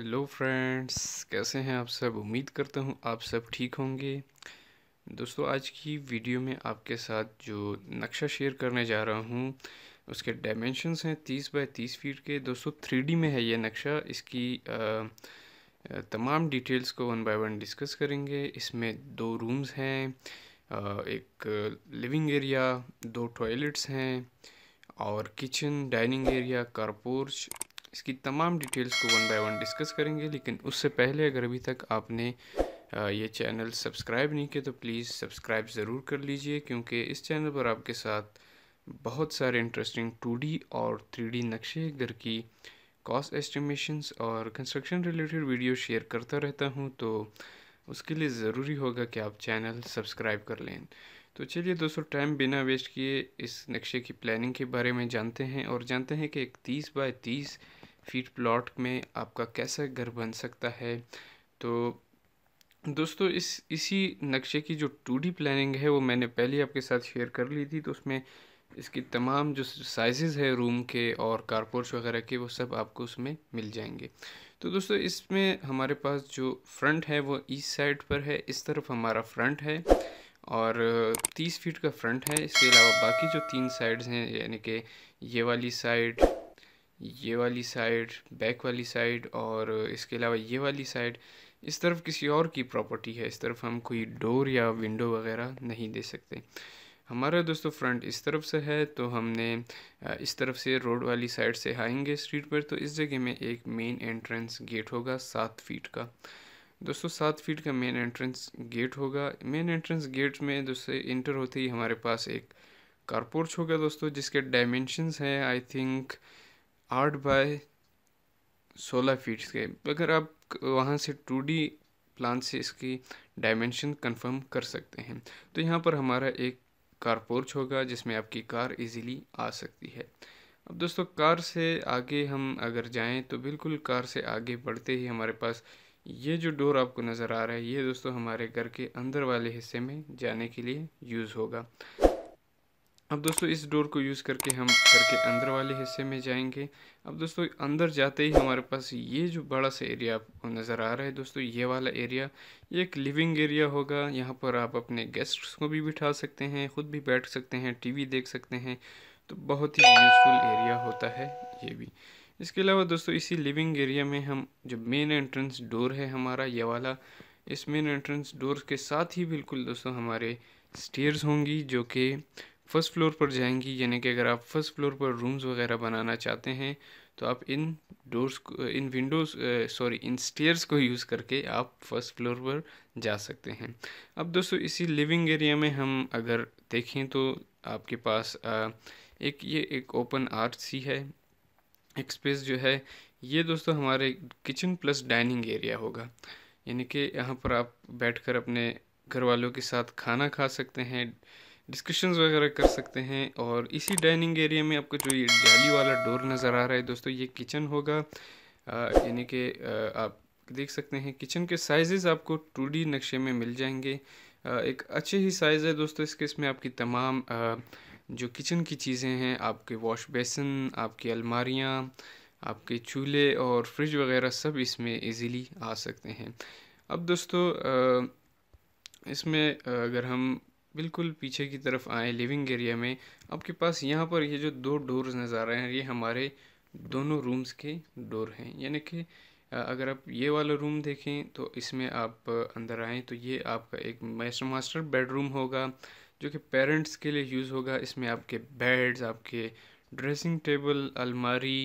hello friends कैसे हैं आप सब उम्मीद करता हूँ आप सब ठीक होंगे दोस्तों आज की वीडियो में आपके साथ जो नक्शा शेयर करने जा रहा हूँ उसके डायमेंशनस हैं तीस बाय तीस फीट के दोस्तों थ्री में है ये नक्शा इसकी तमाम डिटेल्स को वन बाय वन डिस्कस करेंगे इसमें दो रूम्स हैं एक लिविंग एरिया दो टॉयलेट्स हैं और किचन डाइनिंग एरिया कारपोर्च इसकी तमाम डिटेल्स को वन बाय वन डिस्कस करेंगे लेकिन उससे पहले अगर अभी तक आपने ये चैनल सब्सक्राइब नहीं किया तो प्लीज़ सब्सक्राइब ज़रूर कर लीजिए क्योंकि इस चैनल पर आपके साथ बहुत सारे इंटरेस्टिंग टू और थ्री नक्शे घर की कॉस्ट एस्टिमेशंस और कंस्ट्रक्शन रिलेटेड वीडियो शेयर करता रहता हूँ तो उसके लिए ज़रूरी होगा कि आप चैनल सब्सक्राइब कर लें तो चलिए दोस्तों टाइम बिना वेस्ट किए इस नक्शे की प्लानिंग के बारे में जानते हैं और जानते हैं कि एक तीस बाय तीस फीट प्लॉट में आपका कैसा घर बन सकता है तो दोस्तों इस इसी नक्शे की जो टू प्लानिंग है वो मैंने पहले आपके साथ शेयर कर ली थी तो उसमें इसकी तमाम जो साइज़ है रूम के और कारपोर्ट्स वगैरह के वो सब आपको उसमें मिल जाएंगे तो दोस्तों इसमें हमारे पास जो फ्रंट है वो ईस्ट साइड पर है इस तरफ हमारा फ्रंट है और तीस फीट का फ्रंट है इसके अलावा बाकी जो तीन साइड्स हैं यानी कि ये वाली साइड ये वाली साइड बैक वाली साइड और इसके अलावा ये वाली साइड इस तरफ किसी और की प्रॉपर्टी है इस तरफ हम कोई डोर या विंडो वगैरह नहीं दे सकते हमारा दोस्तों फ्रंट इस तरफ से है तो हमने इस तरफ से रोड वाली साइड से आएंगे स्ट्रीट पर तो इस जगह में एक मेन एंट्रेंस गेट होगा सात फीट का दोस्तों सात फीट का मेन एंट्रेंस गेट होगा मेन एंट्रेंस गेट में दोस्तों इंटर होते ही हमारे पास एक कारपोर्च होगा दोस्तों जिसके डायमेंशनस हैं आई थिंक आठ बाय सोलह फीट के अगर आप वहाँ से टू डी प्लान से इसकी डायमेंशन कंफर्म कर सकते हैं तो यहाँ पर हमारा एक कार पोर्च होगा जिसमें आपकी कार इजीली आ सकती है अब दोस्तों कार से आगे हम अगर जाएं तो बिल्कुल कार से आगे बढ़ते ही हमारे पास ये जो डोर आपको नज़र आ रहा है ये दोस्तों हमारे घर के अंदर वाले हिस्से में जाने के लिए यूज़ होगा अब दोस्तों इस डोर को यूज़ करके हम करके अंदर वाले हिस्से में जाएंगे अब दोस्तों अंदर जाते ही हमारे पास ये जो बड़ा सा एरिया आपको नज़र आ रहा है दोस्तों ये वाला एरिया ये एक लिविंग एरिया होगा यहाँ पर आप अपने गेस्ट्स को भी बिठा सकते हैं ख़ुद भी बैठ सकते हैं टीवी देख सकते हैं तो बहुत ही यूज़फुल एरिया होता है ये भी इसके अलावा दोस्तों इसी लिविंग एरिया में हम जो मेन एंट्रेंस डोर है हमारा ये वाला इस मेन एंट्रेंस डोर के साथ ही बिल्कुल दोस्तों हमारे स्टेयर्स होंगी जो कि फर्स्ट फ्लोर पर जाएंगी यानी कि अगर आप फर्स्ट फ्लोर पर रूम्स वगैरह बनाना चाहते हैं तो आप इन डोर्स इन विंडोज़ सॉरी इन स्टेयर्स को यूज़ करके आप फर्स्ट फ्लोर पर जा सकते हैं अब दोस्तों इसी लिविंग एरिया में हम अगर देखें तो आपके पास आ, एक ये एक ओपन आर्ट सी है एक स्पेस जो है ये दोस्तों हमारे किचन प्लस डाइनिंग एरिया होगा यानी कि यहाँ पर आप बैठकर अपने घर वालों के साथ खाना खा सकते हैं डिस्कशंस वगैरह कर सकते हैं और इसी डाइनिंग एरिया में आपको जो ये जाली वाला डोर नज़र आ रहा है दोस्तों ये किचन होगा यानी कि आप देख सकते हैं किचन के साइजेस आपको टू नक्शे में मिल जाएंगे आ, एक अच्छे ही साइज़ है दोस्तों इसके इसमें आपकी तमाम आ, जो किचन की चीज़ें हैं आपके वॉश बेसन आपकी अलमारियाँ आपके चूल्हे और फ्रिज वगैरह सब इसमें ईज़िली आ सकते हैं अब दोस्तों आ, इसमें अगर हम बिल्कुल पीछे की तरफ आए लिविंग एरिया में आपके पास यहाँ पर ये जो दो डोर्स नज़र आ रहे हैं ये हमारे दोनों रूम्स के डोर हैं यानी कि अगर आप ये वाला रूम देखें तो इसमें आप अंदर आएँ तो ये आपका एक मास्टर मास्टर बेडरूम होगा जो कि पेरेंट्स के लिए यूज़ होगा इसमें आपके बेड्स आपके ड्रेसिंग टेबल अलमारी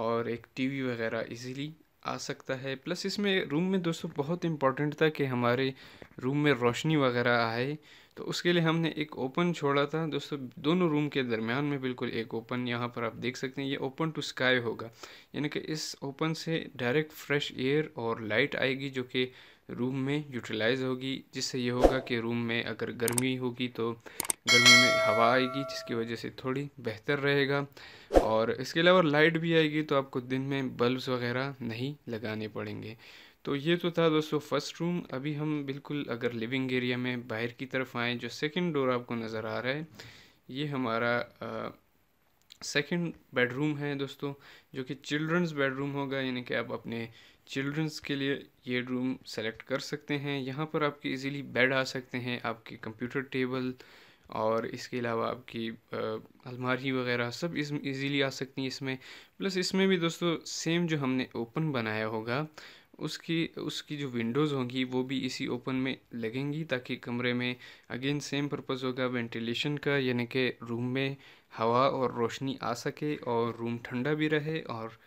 और एक टीवी वगैरह इजीली आ सकता है प्लस इसमें रूम में दोस्तों बहुत इम्पॉर्टेंट था कि हमारे रूम में रोशनी वगैरह आए तो उसके लिए हमने एक ओपन छोड़ा था दोस्तों दोनों रूम के दरमियान में बिल्कुल एक ओपन यहाँ पर आप देख सकते हैं ये ओपन टू स्काई होगा यानी कि इस ओपन से डायरेक्ट फ्रेश एयर और लाइट आएगी जो कि रूम में यूटिलाइज होगी जिससे ये होगा कि रूम में अगर गर्मी होगी तो गर्मी में हवा आएगी जिसकी वजह से थोड़ी बेहतर रहेगा और इसके अलावा लाइट भी आएगी तो आपको दिन में बल्ब वगैरह नहीं लगाने पड़ेंगे तो ये तो था दोस्तों फर्स्ट रूम अभी हम बिल्कुल अगर लिविंग एरिया में बाहर की तरफ आएँ जो सेकेंड डोर आपको नज़र आ रहा है ये हमारा सेकेंड बेडरूम है दोस्तों जो कि चिल्ड्रंस बेडरूम होगा यानी कि आप अपने चिल्ड्रंस के लिए ये रूम सेलेक्ट कर सकते हैं यहाँ पर आपके इजीली बेड आ सकते हैं आपके कंप्यूटर टेबल और इसके अलावा आपकी अलमारी वगैरह सब इस इजीली आ सकती हैं इसमें प्लस इसमें भी दोस्तों सेम जो हमने ओपन बनाया होगा उसकी उसकी जो विंडोज़ होंगी वो भी इसी ओपन में लगेंगी ताकि कमरे में अगेन सेम पर्पज़ होगा वेंटिलेशन का यानी कि रूम में हवा और रोशनी आ सके और रूम ठंडा भी रहे और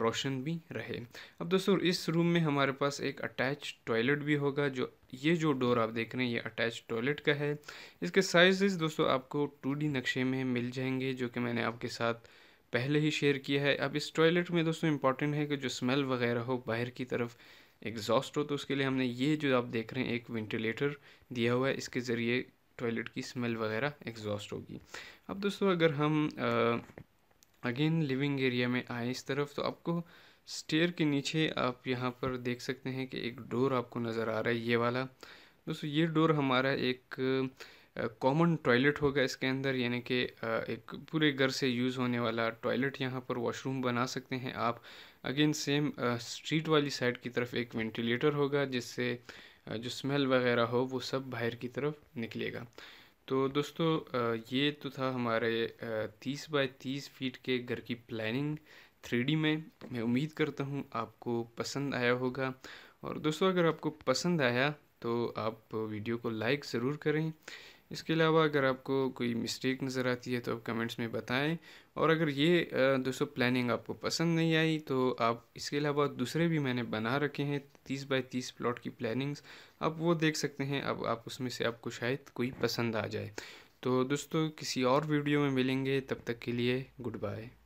रोशन भी रहे अब दोस्तों इस रूम में हमारे पास एक अटैच टॉयलेट भी होगा जो ये जो डोर आप देख रहे हैं ये अटैच टॉयलेट का है इसके साइजेस दोस्तों आपको टू नक्शे में मिल जाएंगे जो कि मैंने आपके साथ पहले ही शेयर किया है अब इस टॉयलेट में दोस्तों इंपॉर्टेंट है कि जो स्मेल वगैरह हो बाहर की तरफ एग्जॉस्ट हो तो उसके लिए हमने ये जो आप देख रहे हैं एक वेंटिलेटर दिया हुआ है इसके ज़रिए टॉयलेट की स्मेल वगैरह एग्जॉस्ट होगी अब दोस्तों अगर हम अगेन लिविंग एरिया में आए इस तरफ तो आपको स्टेयर के नीचे आप यहाँ पर देख सकते हैं कि एक डोर आपको नज़र आ रहा है ये वाला दोस्तों ये डोर हमारा एक कॉमन टॉयलेट होगा इसके अंदर यानी कि एक पूरे घर से यूज़ होने वाला टॉयलेट यहाँ पर वॉशरूम बना सकते हैं आप अगेन सेम स्ट्रीट वाली साइड की तरफ एक वेंटिलेटर होगा जिससे जो स्मेल वगैरह हो वो सब बाहर की तरफ निकलेगा तो दोस्तों ये तो था हमारे तीस बाय तीस फीट के घर की प्लानिंग थ्री में मैं उम्मीद करता हूँ आपको पसंद आया होगा और दोस्तों अगर आपको पसंद आया तो आप वीडियो को लाइक ज़रूर करें इसके अलावा अगर आपको कोई मिस्टेक नज़र आती है तो आप कमेंट्स में बताएं और अगर ये दोस्तों प्लानिंग आपको पसंद नहीं आई तो आप इसके अलावा दूसरे भी मैंने बना रखे हैं तीस बाई तीस प्लॉट की प्लानिंग्स आप वो देख सकते हैं अब आप उसमें से आपको शायद कोई पसंद आ जाए तो दोस्तों किसी और वीडियो में मिलेंगे तब तक के लिए गुड बाय